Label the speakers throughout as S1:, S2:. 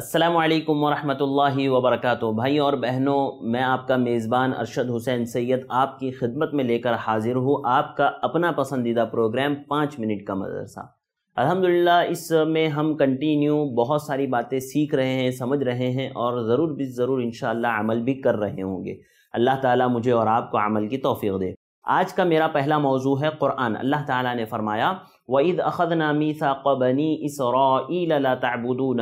S1: असलकम वरहमल वबरक भाई और बहनों मैं आपका मेज़बान अरशद हुसैन सैयद आपकी खिदमत में लेकर हाजिर हूँ आपका अपना पसंदीदा प्रोग्राम पाँच मिनट का मदरसा अल्हम्दुलिल्लाह में हम कंटिन्यू बहुत सारी बातें सीख रहे हैं समझ रहे हैं और ज़रूर भी ज़रूर इन अमल भी कर रहे होंगे अल्लाह ताला मुझे और आपको अमल की तोफ़ी दे आज का मेरा पहला मौजू है क़ुरान अल्लाह ताला ने फरमाया वईद अखद नामी सा कबनी इसबुदून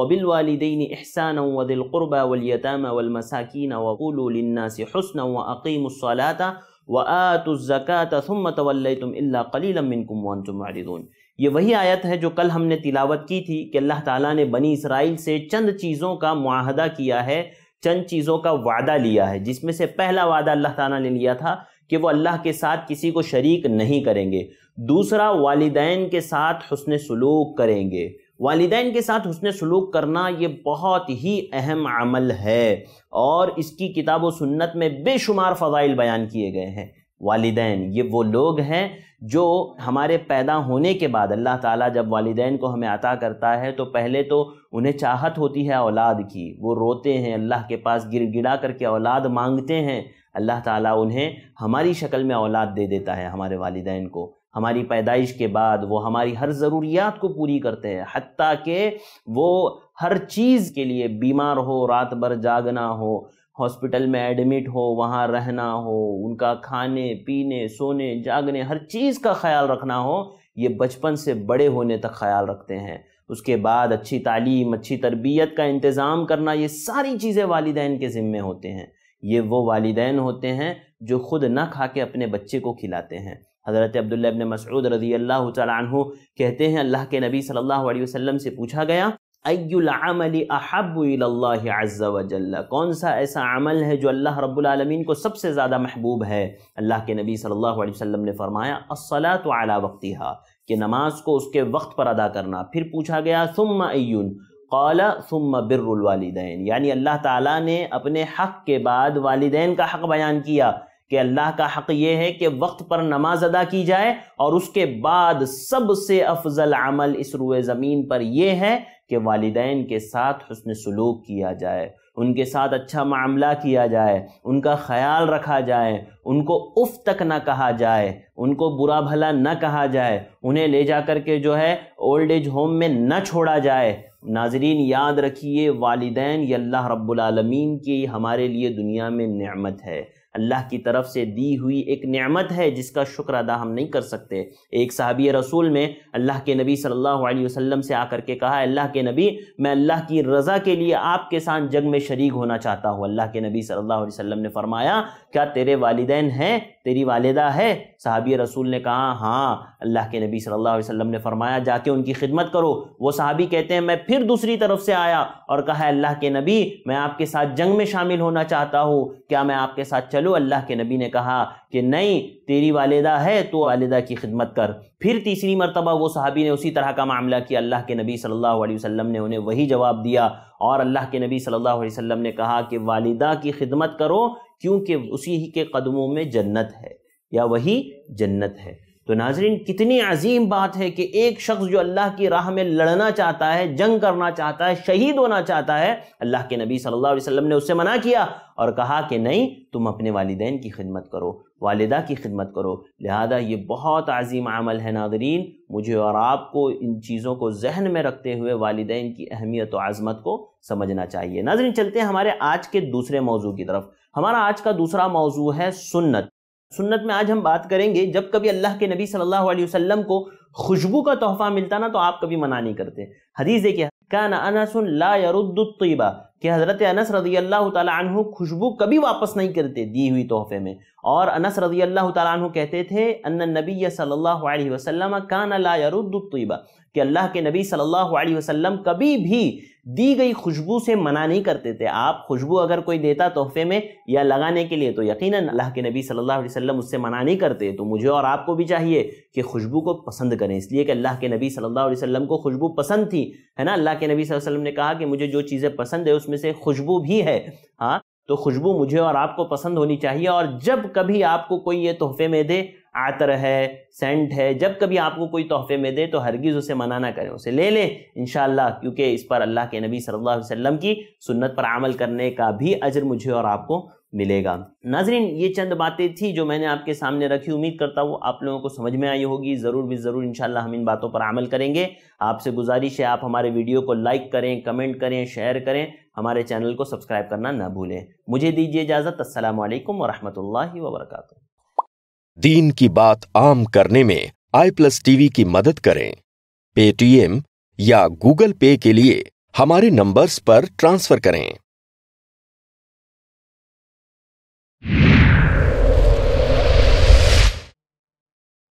S1: वबिल वालदेन एहसान वदिल क़ुरबा वलियतम वलमसाकिन वक़ुलनासी हसन व अकीमसलाता व आतुज़क़ात तुम तवल्लम कलीलमिनकुम वन तुमरिदून ये वही आयत है जो कल हमने तिलावत की थी कि अल्लाह ताला ने बनी इसराइल से चंद चीज़ों का माहदा किया है चंद चीज़ों का वादा लिया है जिसमें से पहला वादा अल्लाह ताला ने लिया था कि वो अल्लाह के साथ किसी को शरीक नहीं करेंगे दूसरा वालदान के साथ हसन सलूक करेंगे वालदान के साथ हसन सलूक करना ये बहुत ही अहम अमल है और इसकी किताब व सुन्नत में बेशुमार फ़जाइल बयान किए गए हैं वालदेन ये वो लोग हैं जो हमारे पैदा होने के बाद अल्लाह ताला जब वालदेन को हमें अता करता है तो पहले तो उन्हें चाहत होती है औलाद की वो रोते हैं अल्लाह के पास गिर गिड़ा करके औलाद मांगते हैं अल्लाह ताला उन्हें हमारी शक्ल में औलाद दे देता है हमारे वालदेन को हमारी पैदाइश के बाद वो हमारी हर ज़रूरियात को पूरी करते हैं हती के वो हर चीज़ के लिए बीमार हो रात भर जागना हो हॉस्पिटल में एडमिट हो वहाँ रहना हो उनका खाने पीने सोने जागने हर चीज़ का ख्याल रखना हो ये बचपन से बड़े होने तक ख्याल रखते हैं उसके बाद अच्छी तालीम अच्छी तरबियत का इंतज़ाम करना ये सारी चीज़ें वालदान के ज़िम्मे होते हैं ये वो वालदान होते हैं जो ख़ुद ना खा के अपने बच्चे को खिलाते हैं हज़रत अब्दुल्ला मसूद रज़ी अल्लाह तहते कहते हैं अल्लाह के नबी सल्ला वसम से पूछा गया अयुलमल कौन सा ऐसा अमल है जो अल्लाह रब्लमीन को सबसे ज़्यादा महबूब है अल्लाह के नबी सल्लल्लाहु अलैहि वसल्लम ने फ़रमाया असला तो वक्त कि नमाज को उसके वक्त पर अदा करना फिर पूछा गया सुम अयुन कौला सुम बिरवालदेन यानी अल्लाह ताली ने अपने हक़ के बाद वालदेन का हक़ बयान किया कि अल्लाह का हक ये है कि वक्त पर नमाज अदा की जाए और उसके बाद सबसे अफजल अमल इस रुए ज़मीन पर यह है कि वालदेन के साथ हसन सलूक किया जाए उनके साथ अच्छा मामला किया जाए उनका ख्याल रखा जाए उनको उफ तक ना कहा जाए उनको बुरा भला ना कहा जाए उन्हें ले जा कर के जो है ओल्ड एज होम में न छोड़ा जाए नाजरीन याद रखिए वालदेन ये अल्लाह रब्बुल रबालमीन की हमारे लिए दुनिया में नेमत है अल्लाह की तरफ से दी हुई एक नेमत है जिसका शुक्र अदा हम नहीं कर सकते एक सहाबी रसूल में अल्लाह के नबी सल्लल्लाहु अलैहि वसल्लम से आकर के कहा अल्लाह के नबी मैं अल्लाह की रज़ा के लिए आपके साथ जंग में शरीक होना चाहता हूँ अल्लाह के नबी सल्लल्लाहु अलैहि वसल्लम ने फरमाया क्या तेरे वालदे हैं तेरी वालदा है सहाबी रसूल ने कहा हाँ अल्लाह के नबी सल्लल्लाहु अलैहि वसल्लम ने फरमाया जाके उनकी खिदमत करो वो सहाबी कहते हैं मैं फिर दूसरी तरफ से आया और कहा है अल्लाह के नबी मैं आपके साथ जंग में शामिल होना चाहता हूँ क्या मैं आपके साथ चलूँ अल्लाह के नबी ने कहा कि नहीं तेरी वालदा है तो वालदा की खिदमत कर फिर तीसरी मरतबा वो सहाबी ने उसी तरह का मामला किया अल्लाह के नबी सल्लल्लाहु अलैहि वसल्लम ने उन्हें वही जवाब दिया और अल्लाह के नबी सल्लल्लाहु अलैहि वसल्लम ने कहा कि वालिदा की खिदमत करो क्योंकि उसी ही के कदमों में जन्नत है या वही जन्नत है तो नाजरीन कितनी अजीम बात है कि एक शख्स जो अल्लाह की राह में लड़ना चाहता है जंग करना चाहता है शहीद होना चाहता है अल्लाह के नबी सल्लल्लाहु अलैहि वसल्लम ने उससे मना किया और कहा कि नहीं तुम अपने वालदे की खिदमत करो वालदा की खिदमत करो लिहाजा ये बहुत अजीम अमल है नाजरीन मुझे और आपको इन चीज़ों को जहन में रखते हुए वालदेन की अहमियत और आज़मत को समझना चाहिए नाजरीन चलते हैं हमारे आज के दूसरे मौजू की तरफ हमारा आज का दूसरा मौजू है सुन्नत सुन्नत में आज हम बात करेंगे जब कभी अल्लाह के नबी सल्लल्लाहु अलैहि वसल्लम को खुशबू का तोहफा मिलता ना तो आप कभी मना नहीं करते हदीस देखिए क्या ना ला यरुद्दुत्तीबा कि हज़रत अनस रजी अल्लाह तु खुशबू कभी वापस नहीं करते दी हुई तोहफे में और अनस रजी अल्लाह तु कहते थे अन नबी सल्लल्लाहु अलैहि वसल्लम कान ला कि अल्लाह के नबी सल्लल्लाहु अलैहि वसल्लम कभी भी दी गई खुशबू से मना नहीं करते थे आप खुशबू अगर कोई देता तोहफे में या लगाने के लिए तो यकीनन अल्लाह के नबी सल्लल्लाहु अलैहि वसल्लम उससे मना नहीं करते तो मुझे और आपको भी चाहिए कि खुशबू को पसंद करें इसलिए कि अल्लाह के नबी सल्लल्लाहु अलैहि वसल्लम को खुशबू पसंद थी है ना अल्लाह के नबी वसल्लम ने कहा कि मुझे जो चीज़ें पसंद है उसमें से खुशबू भी है हाँ तो खुशबू मुझे और आपको पसंद होनी चाहिए और जब कभी आपको कोई ये तोहफे में दे आतर है सेंट है जब कभी आपको कोई तोहफे में दे तो हरगिज़ उसे मना ना करें उसे ले लें इन क्योंकि इस पर अल्लाह के नबी सल्लल्लाहु अलैहि वसल्लम की सुन्नत पर अमल करने का भी अजर मुझे और आपको मिलेगा नाजरीन ये चंद बातें थी जो मैंने आपके सामने रखी उम्मीद करता हूँ आप लोगों को समझ में आई होगी ज़रूर भी ज़रूर इंशाल्लाह हम इन बातों पर अमल करेंगे आपसे गुजारिश है आप हमारे वीडियो को लाइक करें कमेंट करें शेयर करें हमारे चैनल को सब्सक्राइब करना ना भूलें मुझे दीजिए इजाज़त असल वरहमल वबरक दीन की बात आम करने में आई प्लस टीवी की मदद करें पेटीएम या गूगल पे के लिए हमारे नंबर्स पर ट्रांसफ़र करें